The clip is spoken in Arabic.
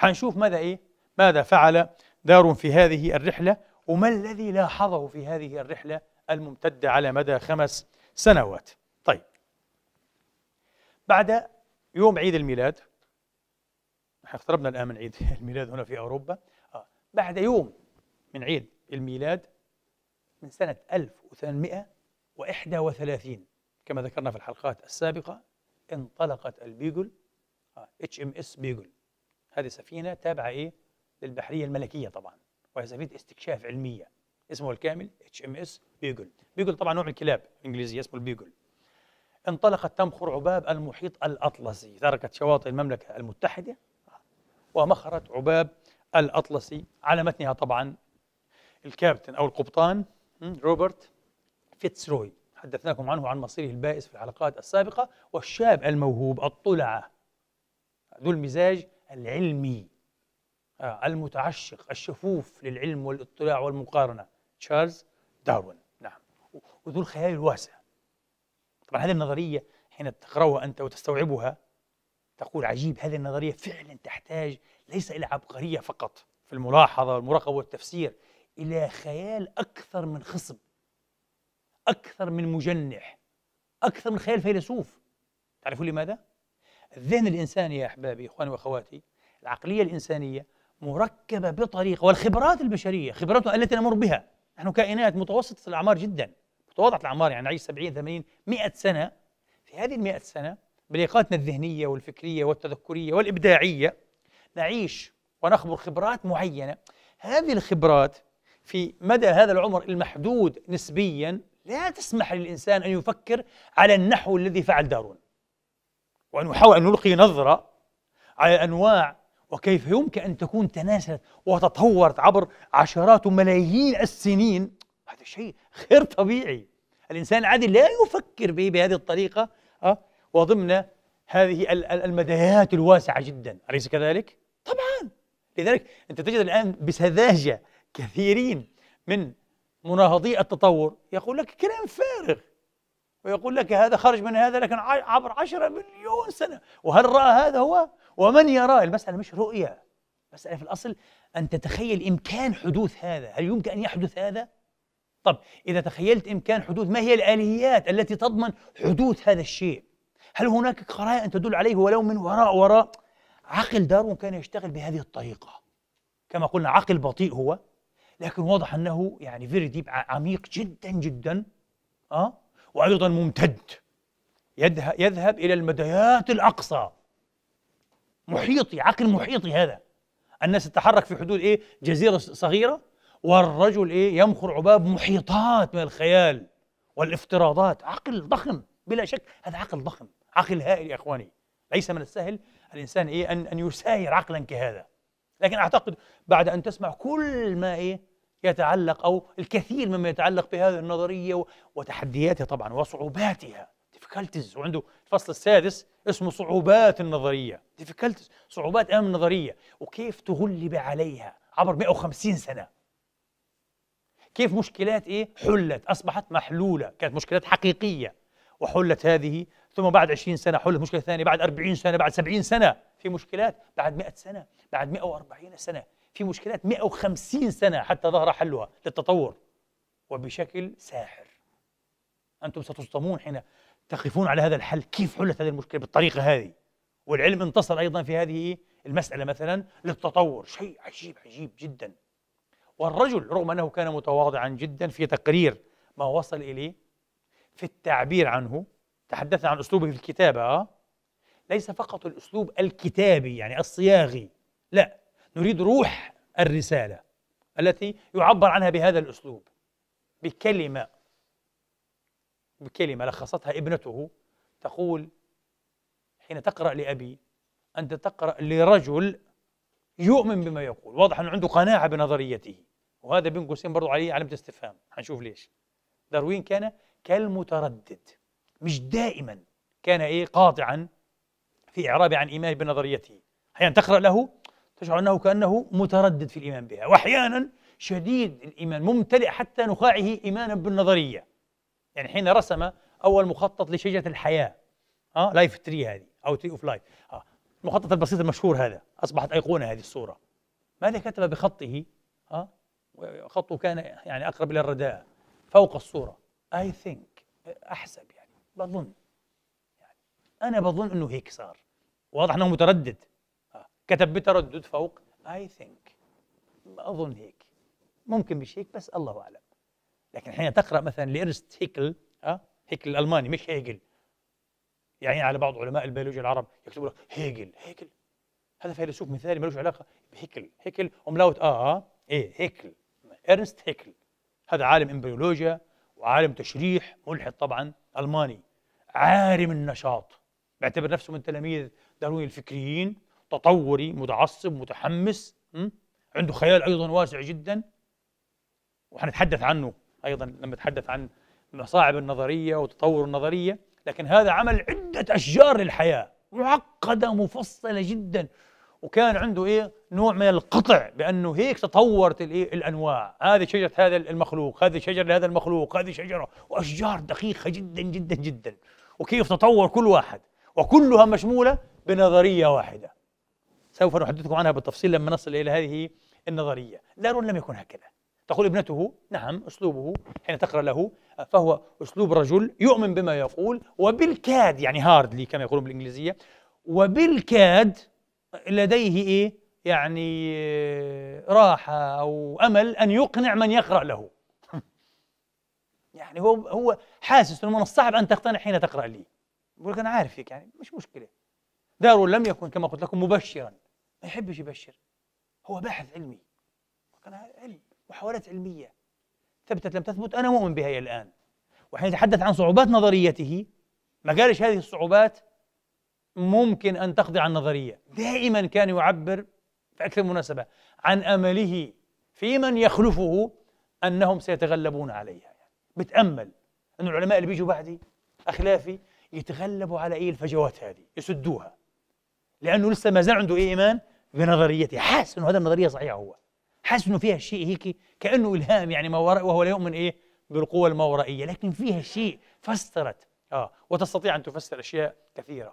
حنشوف ماذا إيه؟ ماذا فعل دار في هذه الرحلة وما الذي لاحظه في هذه الرحلة الممتدة على مدى خمس سنوات طيب بعد يوم عيد الميلاد احنا اقتربنا الآن من عيد الميلاد هنا في أوروبا آه. بعد يوم من عيد الميلاد من سنة 1831 كما ذكرنا في الحلقات السابقة انطلقت البيجل اتش ام اس بيجل هذه سفينة تابعة إيه؟ للبحرية الملكية طبعا وهي سفينة استكشاف علمية اسمه الكامل اتش ام اس بيجل بيجل طبعا نوع من الكلاب الإنجليزية اسمه البيجل انطلقت تمخر عباب المحيط الأطلسي تركت شواطئ المملكة المتحدة ومخرت عباب الأطلسي على متنها طبعا الكابتن أو القبطان روبرت فيتسروي حدثناكم عنه عن مصيره البائس في الحلقات السابقة والشاب الموهوب الطلعة ذو المزاج العلمي آه، المتعشق الشفوف للعلم والاطلاع والمقارنة تشارلز داروين نعم وذو الخيال الواسع طبعا هذه النظرية حين تقرأها أنت وتستوعبها تقول عجيب هذه النظرية فعلا تحتاج ليس إلى عبقرية فقط في الملاحظة والمراقبة والتفسير إلى خيال أكثر من خصب أكثر من مجنح أكثر من خيال فيلسوف تعرفون لماذا؟ الذهن الإنساني يا أحبابي إخواني وأخواتي العقلية الإنسانية مركبة بطريقة والخبرات البشرية خبراتنا التي نمر بها نحن كائنات متوسطة الأعمار جدا متواضعة الأعمار يعني نعيش 70 80 100 سنة في هذه ال 100 سنة بليقاتنا الذهنية والفكرية والتذكرية والإبداعية نعيش ونخبر خبرات معينة هذه الخبرات في مدى هذا العمر المحدود نسبيا لا تسمح للإنسان أن يفكر على النحو الذي فعل دارون ونحاول أن نلقي نظرة على أنواع وكيف يمكن أن تكون تناسلت وتطورت عبر عشرات وملايين السنين هذا شيء غير طبيعي الإنسان العادي لا يفكر به بهذه الطريقة أه؟ وضمن هذه المدايات الواسعة جدا أليس كذلك؟ طبعا لذلك أنت تجد الآن بسذاجة كثيرين من مناهضي التطور يقول لك كلام فارغ ويقول لك هذا خرج من هذا لكن عبر عشرة مليون سنة وهل رأى هذا هو؟ ومن يرى؟ المسألة مش رؤية المسألة في الأصل أن تتخيل إمكان حدوث هذا هل يمكن أن يحدث هذا؟ طب إذا تخيلت إمكان حدوث ما هي الآليات التي تضمن حدوث هذا الشيء؟ هل هناك قرائن تدل عليه ولو من وراء وراء؟ عقل دارون كان يشتغل بهذه الطريقة كما قلنا عقل بطيء هو لكن واضح أنه يعني فيري ديب عميق جدا جدا أه؟ وأيضا ممتد يذهب إلى المديات الأقصى محيطي عقل محيطي هذا الناس تتحرك في حدود إيه جزيرة صغيرة والرجل إيه يمخر عباب محيطات من الخيال والافتراضات عقل ضخم بلا شك هذا عقل ضخم عقل هائل يا إخواني ليس من السهل الإنسان إيه أن أن يساير عقلا كهذا لكن أعتقد بعد أن تسمع كل ما إيه يتعلق أو الكثير مما يتعلق بهذه النظرية وتحدياتها طبعا وصعوباتها difficulties وعنده الفصل السادس اسمه صعوبات النظرية difficulties صعوبات أمام النظرية وكيف تغلب عليها عبر 150 سنة كيف مشكلات إيه حلت أصبحت محلولة كانت مشكلات حقيقية وحلت هذه ثم بعد 20 سنة حلت مشكلة ثانية بعد 40 سنة بعد 70 سنة في مشكلات بعد 100 سنة بعد 140 سنة في مشكلات 150 سنة حتى ظهر حلها للتطور وبشكل ساحر أنتم ستصدمون حين تقفون على هذا الحل كيف حلت هذه المشكلة بالطريقة هذه والعلم انتصر أيضا في هذه المسألة مثلا للتطور شيء عجيب عجيب جدا والرجل رغم أنه كان متواضعا جدا في تقرير ما وصل إليه في التعبير عنه تحدثنا عن أسلوبه في الكتابة ليس فقط الأسلوب الكتابي يعني الصياغي لا نريد روح الرسالة التي يعبر عنها بهذا الأسلوب بكلمة بكلمة لخصتها ابنته تقول حين تقرأ لأبي أنت تقرأ لرجل يؤمن بما يقول واضح أنه عنده قناعة بنظريته وهذا بين قوسين برضو عليه علامة استفهام حنشوف ليش داروين كان كالمتردد مش دائما كان إيه قاطعا في إعرابه عن إيمانه بنظريته أحيانا تقرأ له تشعر أنه كأنه متردد في الإيمان بها وأحيانا شديد الإيمان ممتلئ حتى نخاعه إيمانا بالنظرية يعني حين رسم أول مخطط لشجرة الحياة أه؟ لايف تري هذه أو تري أوف لايف أه؟ المخطط البسيط المشهور هذا أصبحت أيقونة هذه الصورة ماذا كتب بخطه أه؟ خطه كان يعني أقرب إلى الرداء فوق الصورة I think أحسب يعني بظن يعني أنا بظن أنه هيك صار واضح أنه متردد كتب بتردد فوق I think أظن هيك ممكن مش هيك بس الله أعلم لكن حين تقرأ مثلا لإرست هيكل أه؟ هيكل الألماني مش هيجل يعني على بعض علماء البيولوجيا العرب يكتبوا لك هيجل هيكل هذا فيلسوف مثالي ملوش علاقة بهيكل هيكل أملاوت آه, آه، إيه هيكل إرنست هيكل هذا عالم امبريولوجيا وعالم تشريح ملحد طبعا ألماني عارم النشاط بيعتبر نفسه من تلاميذ داروين الفكريين تطوري متعصب متحمس عنده خيال ايضا واسع جدا وحنتحدث عنه ايضا لما نتحدث عن مصاعب النظريه وتطور النظريه لكن هذا عمل عده اشجار للحياه معقده مفصله جدا وكان عنده ايه نوع من القطع بانه هيك تطورت الايه الانواع هذه شجره هذا المخلوق هذه شجره لهذا المخلوق هذه شجره واشجار دقيقه جدا جدا جدا وكيف تطور كل واحد وكلها مشموله بنظريه واحده سوف نحدثكم عنها بالتفصيل لما نصل إلى هذه النظرية لارون لم يكن هكذا تقول ابنته نعم أسلوبه حين تقرأ له فهو أسلوب رجل يؤمن بما يقول وبالكاد يعني هاردلي كما يقولون بالإنجليزية وبالكاد لديه إيه يعني راحة أو أمل أن يقنع من يقرأ له يعني هو هو حاسس انه من الصعب ان تقتنع حين تقرا لي يقول لك انا عارفك يعني مش مشكله دارون لم يكن كما قلت لكم مبشرا ما يحبش يبشر هو باحث علمي كان علم محاولات علميه ثبتت لم تثبت انا مؤمن بها الى الان وحين يتحدث عن صعوبات نظريته ما قالش هذه الصعوبات ممكن ان تقضي على النظريه دائما كان يعبر في اكثر مناسبه عن امله في من يخلفه انهم سيتغلبون عليها بتامل ان العلماء اللي بيجوا بعدي اخلافي يتغلبوا على اي الفجوات هذه يسدوها لانه لسه ما زال عنده إيه؟ ايمان بنظريته حاس انه هذا النظريه صحيحه هو حاس انه فيها شيء هيك كانه الهام يعني ما وراء وهو لا يؤمن ايه بالقوى الماورائيه لكن فيها شيء فسرت اه وتستطيع ان تفسر اشياء كثيره